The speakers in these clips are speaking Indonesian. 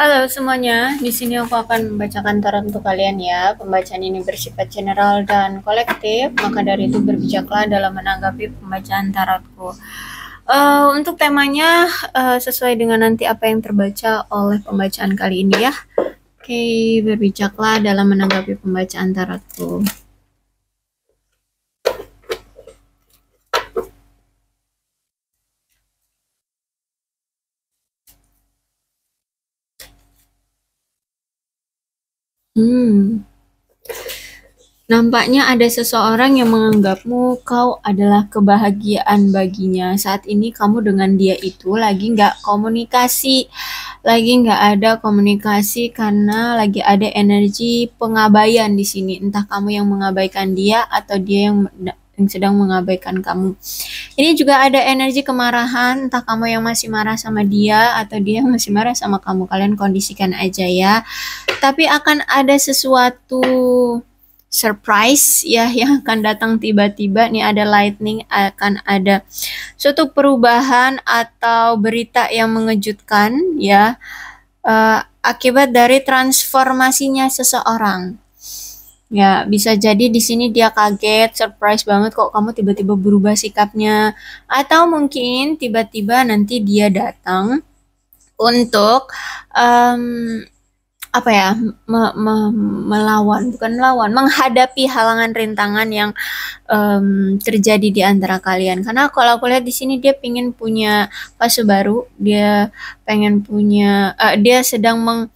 Halo semuanya, di sini aku akan membacakan tarot untuk kalian ya. Pembacaan ini bersifat general dan kolektif, maka dari itu berbijaklah dalam menanggapi pembacaan tarotku. Uh, untuk temanya uh, sesuai dengan nanti apa yang terbaca oleh pembacaan kali ini ya. Oke, okay, berbijaklah dalam menanggapi pembacaan tarotku. Hmm. Nampaknya ada seseorang yang menganggapmu kau adalah kebahagiaan baginya. Saat ini kamu dengan dia itu lagi nggak komunikasi, lagi nggak ada komunikasi karena lagi ada energi pengabaian di sini. Entah kamu yang mengabaikan dia atau dia yang yang sedang mengabaikan kamu. Ini juga ada energi kemarahan, entah kamu yang masih marah sama dia atau dia yang masih marah sama kamu. Kalian kondisikan aja ya. Tapi akan ada sesuatu surprise ya yang akan datang tiba-tiba nih ada lightning akan ada suatu perubahan atau berita yang mengejutkan ya uh, akibat dari transformasinya seseorang Ya, bisa jadi di sini dia kaget, surprise banget kok kamu tiba-tiba berubah sikapnya. Atau mungkin tiba-tiba nanti dia datang untuk um, apa ya me me melawan bukan melawan menghadapi halangan rintangan yang um, terjadi di antara kalian karena kalau aku lihat di sini dia pingin punya fase baru dia pengen punya uh, dia sedang meng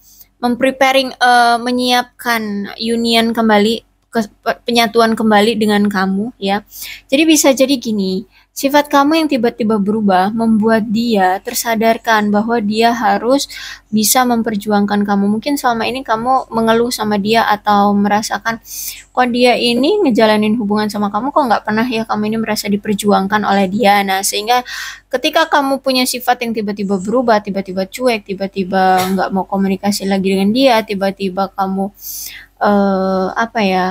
mempreparing uh, menyiapkan union kembali ke, penyatuan kembali dengan kamu ya. Jadi bisa jadi gini, Sifat kamu yang tiba-tiba berubah membuat dia tersadarkan bahwa dia harus bisa memperjuangkan kamu. Mungkin selama ini kamu mengeluh sama dia atau merasakan kok dia ini ngejalanin hubungan sama kamu kok nggak pernah ya kamu ini merasa diperjuangkan oleh dia. Nah sehingga ketika kamu punya sifat yang tiba-tiba berubah, tiba-tiba cuek, tiba-tiba nggak mau komunikasi lagi dengan dia, tiba-tiba kamu uh, apa ya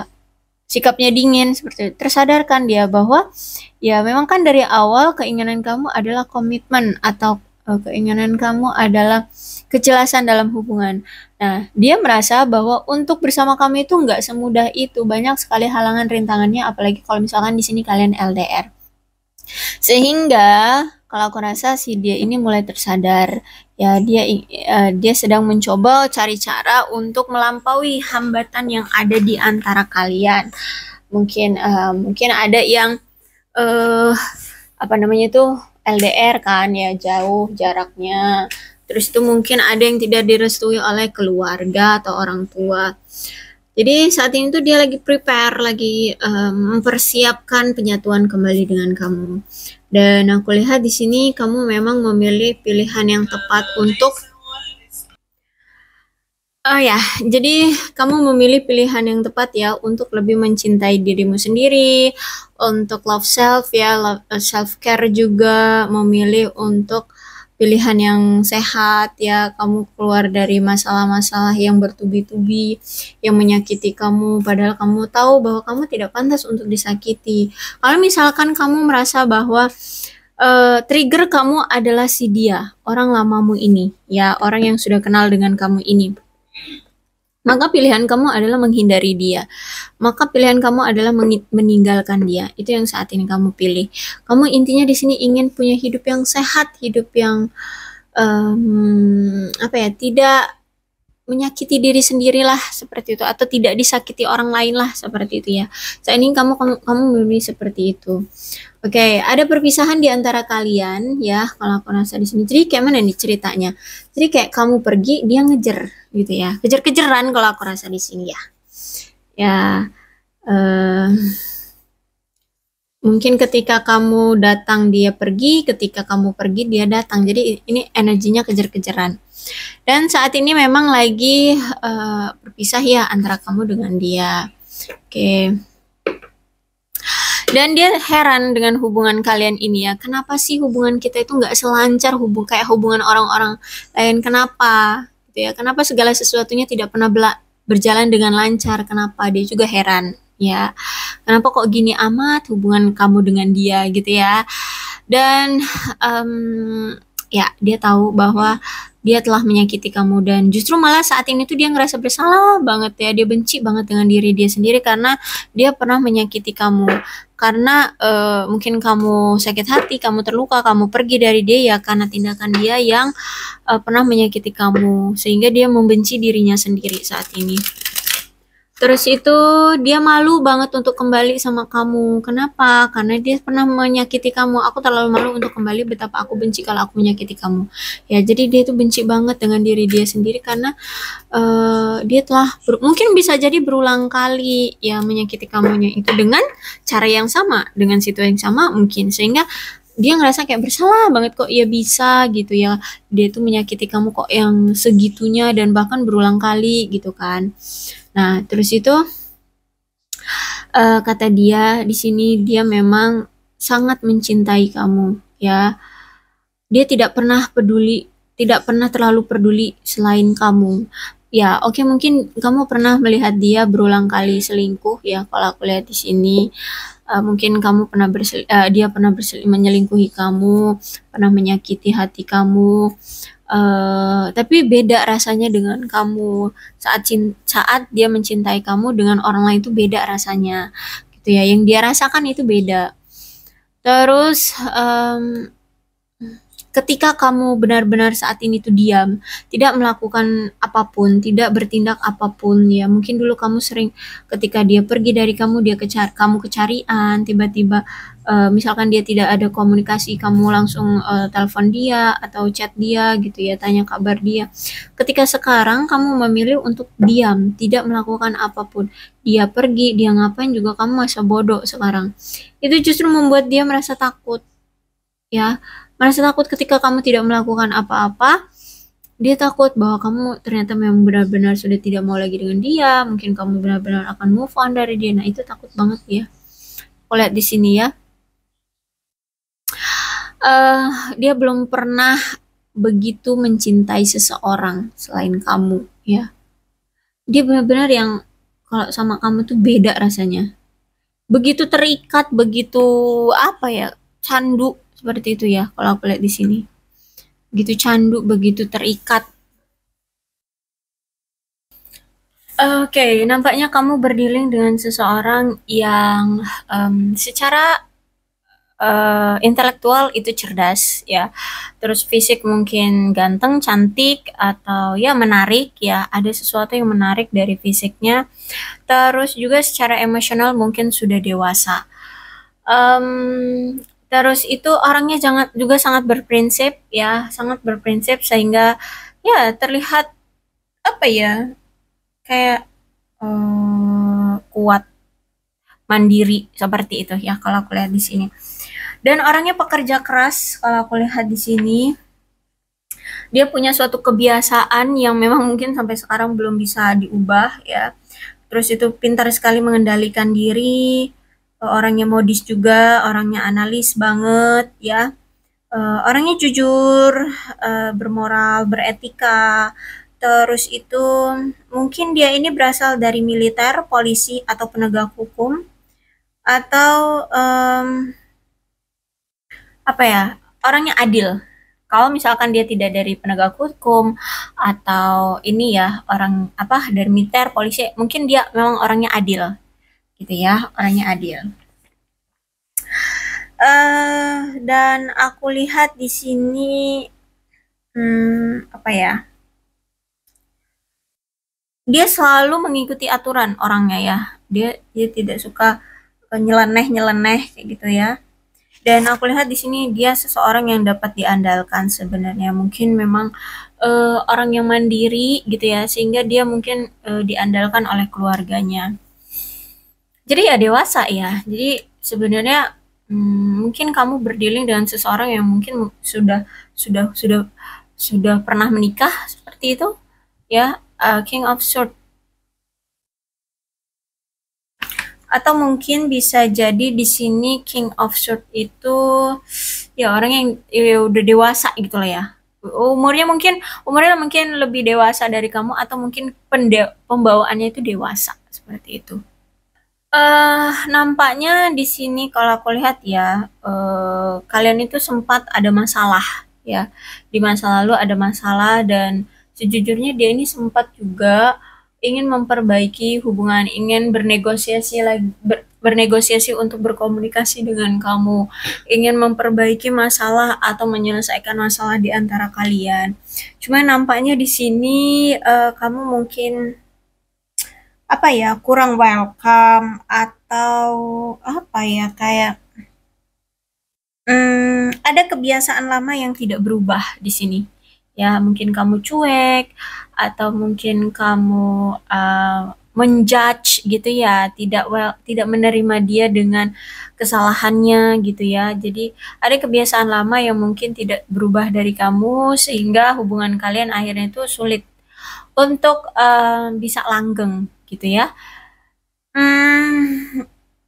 sikapnya dingin seperti itu. Tersadarkan dia bahwa ya memang kan dari awal keinginan kamu adalah komitmen atau uh, keinginan kamu adalah kejelasan dalam hubungan. Nah, dia merasa bahwa untuk bersama kami itu nggak semudah itu. Banyak sekali halangan rintangannya apalagi kalau misalkan di sini kalian LDR. Sehingga kalau aku rasa si dia ini mulai tersadar ya dia uh, dia sedang mencoba cari cara untuk melampaui hambatan yang ada di antara kalian mungkin uh, mungkin ada yang uh, apa namanya itu LDR kan ya jauh jaraknya terus itu mungkin ada yang tidak direstui oleh keluarga atau orang tua jadi saat ini tuh dia lagi prepare lagi um, mempersiapkan penyatuan kembali dengan kamu dan aku lihat di sini kamu memang memilih pilihan yang tepat untuk Oh ya, jadi kamu memilih pilihan yang tepat ya untuk lebih mencintai dirimu sendiri, untuk love self ya, love, eh, self care juga memilih untuk pilihan yang sehat ya kamu keluar dari masalah-masalah yang bertubi-tubi yang menyakiti kamu padahal kamu tahu bahwa kamu tidak pantas untuk disakiti kalau misalkan kamu merasa bahwa uh, trigger kamu adalah si dia orang lamamu ini ya orang yang sudah kenal dengan kamu ini maka pilihan kamu adalah menghindari dia. Maka pilihan kamu adalah meninggalkan dia. Itu yang saat ini kamu pilih. Kamu intinya di sini ingin punya hidup yang sehat, hidup yang um, apa ya? Tidak menyakiti diri sendirilah seperti itu atau tidak disakiti orang lain lah seperti itu ya. Saat ini kamu kamu, kamu memilih seperti itu. Oke, okay, ada perpisahan di antara kalian ya kalau aku rasa di sini. Jadi kayak mana nih ceritanya? Jadi kayak kamu pergi, dia ngejer gitu ya. kejar kejaran kalau aku rasa di sini ya. Ya uh, mungkin ketika kamu datang dia pergi, ketika kamu pergi dia datang. Jadi ini energinya kejar-kejaran. Dan saat ini memang lagi uh, berpisah ya antara kamu dengan dia. Oke. Okay dan dia heran dengan hubungan kalian ini ya. Kenapa sih hubungan kita itu nggak selancar hubung kayak hubungan orang-orang lain? Kenapa? Gitu ya. Kenapa segala sesuatunya tidak pernah berjalan dengan lancar? Kenapa? Dia juga heran ya. Kenapa kok gini amat hubungan kamu dengan dia gitu ya? Dan um, ya dia tahu bahwa dia telah menyakiti kamu dan justru malah saat ini tuh dia ngerasa bersalah banget ya dia benci banget dengan diri dia sendiri karena dia pernah menyakiti kamu karena uh, mungkin kamu sakit hati kamu terluka kamu pergi dari dia ya karena tindakan dia yang uh, pernah menyakiti kamu sehingga dia membenci dirinya sendiri saat ini Terus itu dia malu banget untuk kembali sama kamu. Kenapa? Karena dia pernah menyakiti kamu. Aku terlalu malu untuk kembali betapa aku benci kalau aku menyakiti kamu. Ya, jadi dia itu benci banget dengan diri dia sendiri karena uh, dia telah mungkin bisa jadi berulang kali ya menyakiti kamunya itu dengan cara yang sama, dengan situasi yang sama mungkin sehingga dia ngerasa kayak bersalah banget kok ya bisa gitu ya dia tuh menyakiti kamu kok yang segitunya dan bahkan berulang kali gitu kan Nah, terus itu uh, kata dia di sini dia memang sangat mencintai kamu, ya. Dia tidak pernah peduli, tidak pernah terlalu peduli selain kamu. Ya, oke okay, mungkin kamu pernah melihat dia berulang kali selingkuh ya kalau aku lihat di sini. Uh, mungkin kamu pernah bersel uh, dia pernah bersel kamu, pernah menyakiti hati kamu, Uh, tapi beda rasanya dengan kamu saat saat dia mencintai kamu dengan orang lain itu beda rasanya gitu ya yang dia rasakan itu beda terus um, ketika kamu benar-benar saat ini tuh diam tidak melakukan apapun tidak bertindak apapun ya mungkin dulu kamu sering ketika dia pergi dari kamu dia kecar kamu kecarian tiba-tiba uh, misalkan dia tidak ada komunikasi kamu langsung uh, telepon dia atau chat dia gitu ya tanya kabar dia ketika sekarang kamu memilih untuk diam tidak melakukan apapun dia pergi dia ngapain juga kamu masa bodoh sekarang itu justru membuat dia merasa takut ya merasa takut ketika kamu tidak melakukan apa-apa dia takut bahwa kamu ternyata memang benar-benar sudah tidak mau lagi dengan dia mungkin kamu benar-benar akan move on dari dia nah itu takut banget ya aku lihat di sini ya uh, dia belum pernah begitu mencintai seseorang selain kamu ya dia benar-benar yang kalau sama kamu tuh beda rasanya begitu terikat begitu apa ya candu seperti itu ya kalau aku lihat di sini Gitu candu begitu terikat Oke, okay, nampaknya kamu berdiling dengan seseorang yang um, secara uh, intelektual itu cerdas ya terus fisik mungkin ganteng cantik atau ya menarik ya ada sesuatu yang menarik dari fisiknya terus juga secara emosional mungkin sudah dewasa um, terus itu orangnya jangan juga sangat berprinsip ya sangat berprinsip sehingga ya terlihat apa ya kayak um, kuat mandiri seperti itu ya kalau aku lihat di sini. Dan orangnya pekerja keras kalau aku lihat di sini. Dia punya suatu kebiasaan yang memang mungkin sampai sekarang belum bisa diubah ya. Terus itu pintar sekali mengendalikan diri, eh, orangnya modis juga, orangnya analis banget ya. Uh, orangnya jujur, uh, bermoral, beretika, terus itu mungkin dia ini berasal dari militer, polisi atau penegak hukum atau um, apa ya orang yang adil kalau misalkan dia tidak dari penegak hukum atau ini ya orang apa dari militer polisi mungkin dia memang orangnya adil gitu ya orangnya adil uh, dan aku lihat di sini hmm, apa ya dia selalu mengikuti aturan orangnya ya dia dia tidak suka nyeleneh nyeleneh kayak gitu ya dan aku lihat di sini dia seseorang yang dapat diandalkan sebenarnya mungkin memang uh, orang yang mandiri gitu ya sehingga dia mungkin uh, diandalkan oleh keluarganya jadi ya dewasa ya jadi sebenarnya hmm, mungkin kamu berdealing dengan seseorang yang mungkin sudah sudah sudah sudah pernah menikah seperti itu ya uh, King of swords atau mungkin bisa jadi di sini King of Sword itu ya orang yang ya, udah dewasa gitu lah ya umurnya mungkin umurnya mungkin lebih dewasa dari kamu atau mungkin pende pembawaannya itu dewasa seperti itu uh, nampaknya di sini kalau aku lihat ya uh, kalian itu sempat ada masalah ya di masa lalu ada masalah dan sejujurnya dia ini sempat juga ingin memperbaiki hubungan, ingin bernegosiasi lagi ber, bernegosiasi untuk berkomunikasi dengan kamu, ingin memperbaiki masalah atau menyelesaikan masalah di antara kalian. Cuma nampaknya di sini uh, kamu mungkin apa ya, kurang welcome atau apa ya kayak Hmm, ada kebiasaan lama yang tidak berubah di sini ya mungkin kamu cuek atau mungkin kamu uh, menjudge gitu ya tidak well tidak menerima dia dengan kesalahannya gitu ya jadi ada kebiasaan lama yang mungkin tidak berubah dari kamu sehingga hubungan kalian akhirnya itu sulit untuk uh, bisa langgeng gitu ya hmm,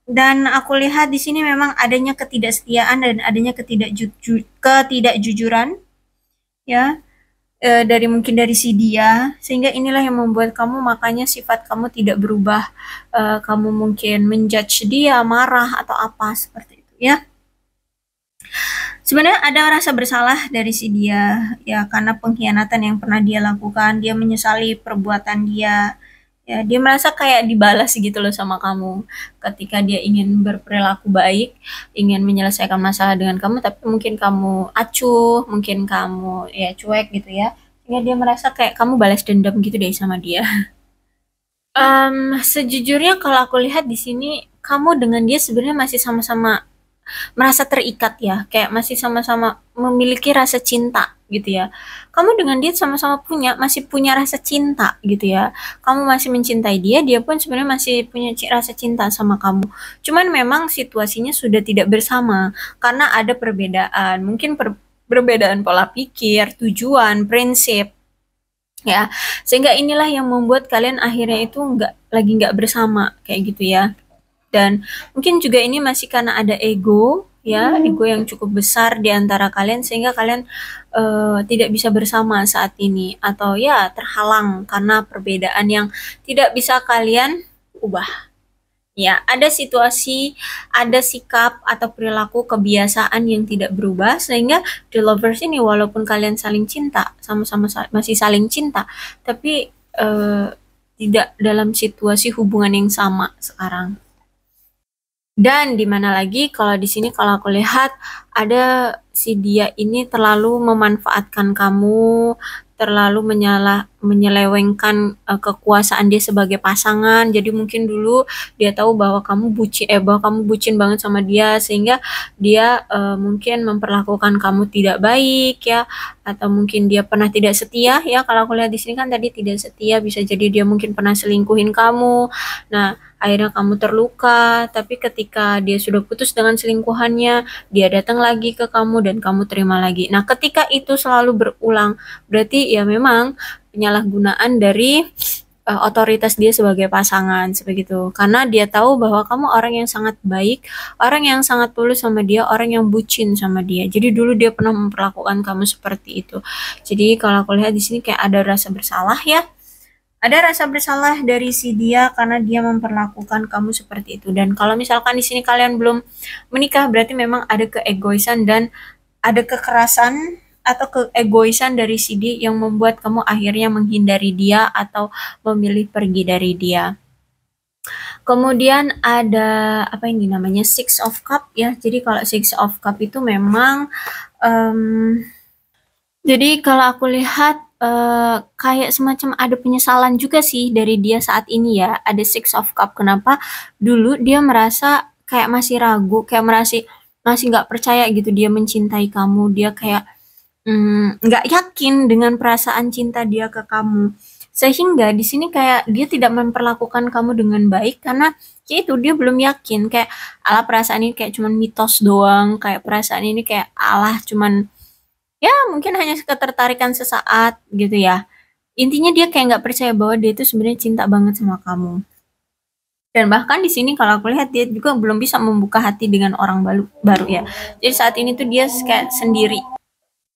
dan aku lihat di sini memang adanya ketidaksetiaan dan adanya ketidakju ketidakjujuran ya e, dari mungkin dari si dia sehingga inilah yang membuat kamu makanya sifat kamu tidak berubah e, kamu mungkin menjudge dia marah atau apa seperti itu ya sebenarnya ada rasa bersalah dari si dia ya karena pengkhianatan yang pernah dia lakukan dia menyesali perbuatan dia ya dia merasa kayak dibalas gitu loh sama kamu ketika dia ingin berperilaku baik ingin menyelesaikan masalah dengan kamu tapi mungkin kamu acuh mungkin kamu ya cuek gitu ya sehingga ya, dia merasa kayak kamu balas dendam gitu deh sama dia um, sejujurnya kalau aku lihat di sini kamu dengan dia sebenarnya masih sama-sama merasa terikat ya kayak masih sama-sama memiliki rasa cinta gitu ya kamu dengan dia sama-sama punya masih punya rasa cinta gitu ya kamu masih mencintai dia dia pun sebenarnya masih punya rasa cinta sama kamu cuman memang situasinya sudah tidak bersama karena ada perbedaan mungkin per perbedaan pola pikir tujuan prinsip ya sehingga inilah yang membuat kalian akhirnya itu nggak lagi nggak bersama kayak gitu ya dan mungkin juga ini masih karena ada ego ya hmm. ego yang cukup besar di antara kalian sehingga kalian uh, tidak bisa bersama saat ini atau ya terhalang karena perbedaan yang tidak bisa kalian ubah. Ya, ada situasi, ada sikap atau perilaku kebiasaan yang tidak berubah sehingga the lovers ini walaupun kalian saling cinta, sama-sama sa masih saling cinta, tapi uh, tidak dalam situasi hubungan yang sama sekarang. Dan di mana lagi kalau di sini kalau aku lihat ada si dia ini terlalu memanfaatkan kamu, terlalu menyalah menyelewengkan uh, kekuasaan dia sebagai pasangan. Jadi mungkin dulu dia tahu bahwa kamu bucin eh bahwa kamu bucin banget sama dia sehingga dia uh, mungkin memperlakukan kamu tidak baik ya atau mungkin dia pernah tidak setia ya kalau aku lihat di sini kan tadi tidak setia bisa jadi dia mungkin pernah selingkuhin kamu nah akhirnya kamu terluka tapi ketika dia sudah putus dengan selingkuhannya dia datang lagi ke kamu dan kamu terima lagi nah ketika itu selalu berulang berarti ya memang penyalahgunaan dari uh, otoritas dia sebagai pasangan seperti itu karena dia tahu bahwa kamu orang yang sangat baik orang yang sangat tulus sama dia orang yang bucin sama dia jadi dulu dia pernah memperlakukan kamu seperti itu jadi kalau aku lihat di sini kayak ada rasa bersalah ya ada rasa bersalah dari si dia karena dia memperlakukan kamu seperti itu dan kalau misalkan di sini kalian belum menikah berarti memang ada keegoisan dan ada kekerasan atau keegoisan dari Sidi yang membuat kamu akhirnya menghindari dia atau memilih pergi dari dia. Kemudian ada apa ini namanya Six of Cup ya. Jadi kalau Six of Cup itu memang um, jadi kalau aku lihat uh, kayak semacam ada penyesalan juga sih dari dia saat ini ya. Ada Six of Cup kenapa? Dulu dia merasa kayak masih ragu, kayak merasa masih nggak percaya gitu dia mencintai kamu. Dia kayak Hmm, nggak mm, yakin dengan perasaan cinta dia ke kamu sehingga di sini kayak dia tidak memperlakukan kamu dengan baik karena ya itu dia belum yakin kayak ala perasaan ini kayak cuman mitos doang kayak perasaan ini kayak alah cuman ya mungkin hanya ketertarikan sesaat gitu ya intinya dia kayak nggak percaya bahwa dia itu sebenarnya cinta banget sama kamu dan bahkan di sini kalau aku lihat dia juga belum bisa membuka hati dengan orang baru baru ya jadi saat ini tuh dia kayak sendiri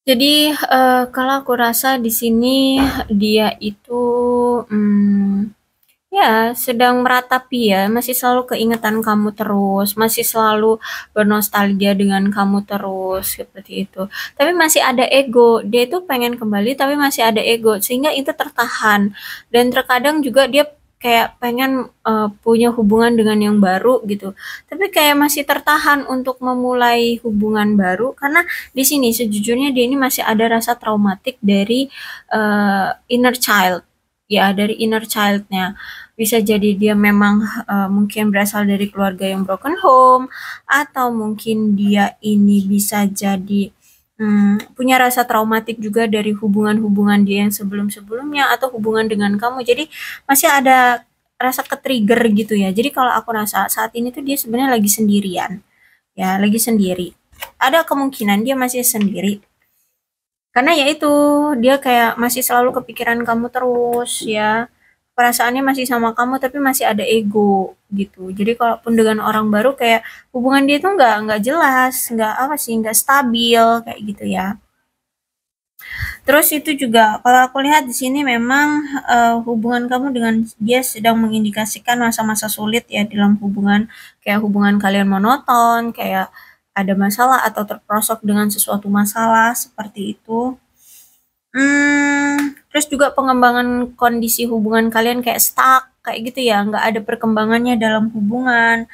jadi uh, kalau aku rasa di sini dia itu hmm, ya sedang meratapi ya, masih selalu keingetan kamu terus, masih selalu bernostalgia dengan kamu terus seperti itu. Tapi masih ada ego, dia itu pengen kembali tapi masih ada ego sehingga itu tertahan dan terkadang juga dia kayak pengen uh, punya hubungan dengan yang baru gitu tapi kayak masih tertahan untuk memulai hubungan baru karena di sini sejujurnya dia ini masih ada rasa traumatik dari uh, inner child ya dari inner childnya bisa jadi dia memang uh, mungkin berasal dari keluarga yang broken home atau mungkin dia ini bisa jadi hmm, punya rasa traumatik juga dari hubungan-hubungan dia yang sebelum-sebelumnya atau hubungan dengan kamu. Jadi masih ada rasa ketrigger gitu ya. Jadi kalau aku rasa saat ini tuh dia sebenarnya lagi sendirian. Ya, lagi sendiri. Ada kemungkinan dia masih sendiri. Karena ya itu, dia kayak masih selalu kepikiran kamu terus ya perasaannya masih sama kamu tapi masih ada ego gitu jadi kalaupun dengan orang baru kayak hubungan dia tuh nggak nggak jelas nggak apa sih nggak stabil kayak gitu ya Terus itu juga kalau aku lihat di sini memang uh, hubungan kamu dengan dia sedang mengindikasikan masa-masa sulit ya dalam hubungan kayak hubungan kalian monoton, kayak ada masalah atau terprosok dengan sesuatu masalah seperti itu. Hmm, terus juga pengembangan kondisi hubungan kalian kayak stuck kayak gitu ya, nggak ada perkembangannya dalam hubungan.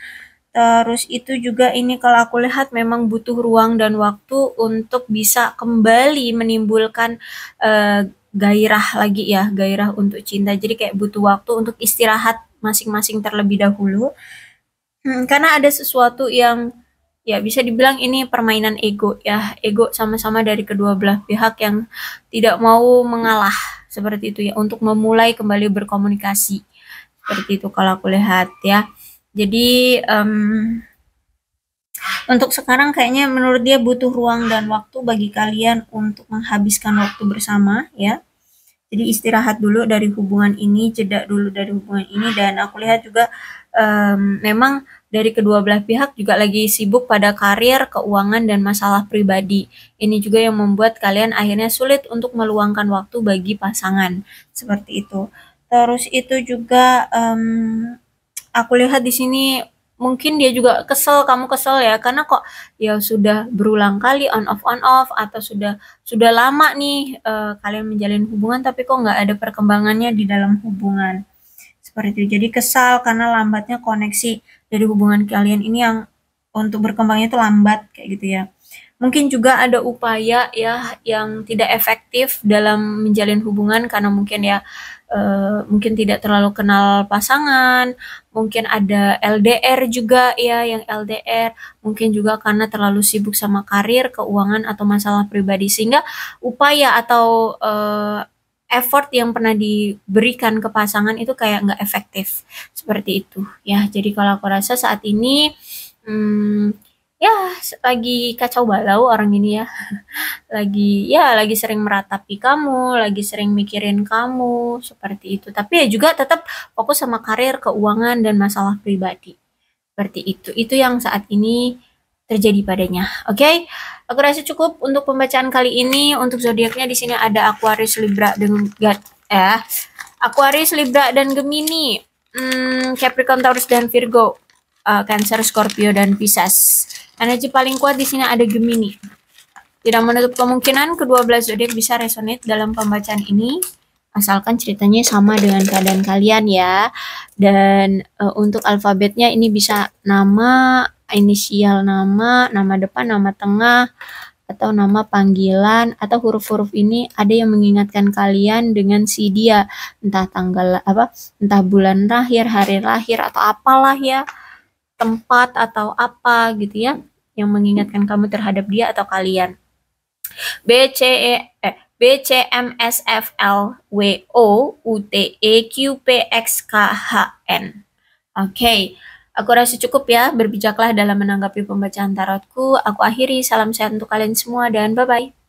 Terus itu juga ini kalau aku lihat memang butuh ruang dan waktu untuk bisa kembali menimbulkan uh, gairah lagi ya, gairah untuk cinta. Jadi kayak butuh waktu untuk istirahat masing-masing terlebih dahulu. Hmm, karena ada sesuatu yang ya bisa dibilang ini permainan ego ya ego sama-sama dari kedua belah pihak yang tidak mau mengalah seperti itu ya untuk memulai kembali berkomunikasi seperti itu kalau aku lihat ya jadi um, untuk sekarang kayaknya menurut dia butuh ruang dan waktu bagi kalian untuk menghabiskan waktu bersama ya jadi istirahat dulu dari hubungan ini jeda dulu dari hubungan ini dan aku lihat juga um, memang dari kedua belah pihak juga lagi sibuk pada karir, keuangan, dan masalah pribadi. Ini juga yang membuat kalian akhirnya sulit untuk meluangkan waktu bagi pasangan. Seperti itu. Terus itu juga um, aku lihat di sini mungkin dia juga kesel kamu kesel ya karena kok ya sudah berulang kali on off on off atau sudah sudah lama nih uh, kalian menjalin hubungan tapi kok nggak ada perkembangannya di dalam hubungan seperti itu jadi kesal karena lambatnya koneksi dari hubungan kalian ini yang untuk berkembangnya itu lambat kayak gitu ya. Mungkin juga ada upaya ya yang tidak efektif dalam menjalin hubungan karena mungkin ya e, mungkin tidak terlalu kenal pasangan, mungkin ada LDR juga ya yang LDR, mungkin juga karena terlalu sibuk sama karir, keuangan atau masalah pribadi sehingga upaya atau e, effort yang pernah diberikan ke pasangan itu kayak nggak efektif seperti itu ya jadi kalau aku rasa saat ini hmm, ya lagi kacau balau orang ini ya lagi ya lagi sering meratapi kamu lagi sering mikirin kamu seperti itu tapi ya juga tetap fokus sama karir keuangan dan masalah pribadi seperti itu itu yang saat ini terjadi padanya. Oke, okay? aku rasa cukup untuk pembacaan kali ini. Untuk zodiaknya di sini ada Aquarius, Libra, dan God, eh, Aquarius, Libra, dan Gemini, hmm, Capricorn, Taurus, dan Virgo, uh, Cancer, Scorpio, dan Pisces. Energi paling kuat di sini ada Gemini. Tidak menutup kemungkinan kedua belas zodiak bisa resonate dalam pembacaan ini asalkan ceritanya sama dengan keadaan kalian ya. Dan e, untuk alfabetnya ini bisa nama inisial nama, nama depan, nama tengah, atau nama panggilan atau huruf-huruf ini ada yang mengingatkan kalian dengan si dia entah tanggal apa entah bulan lahir hari lahir atau apalah ya tempat atau apa gitu ya yang mengingatkan kamu terhadap dia atau kalian B C E eh, B C M S F L W O U T E Q P X K H N oke okay. Aku rasa cukup ya, berbijaklah dalam menanggapi pembacaan tarotku. Aku akhiri, salam sehat untuk kalian semua dan bye-bye.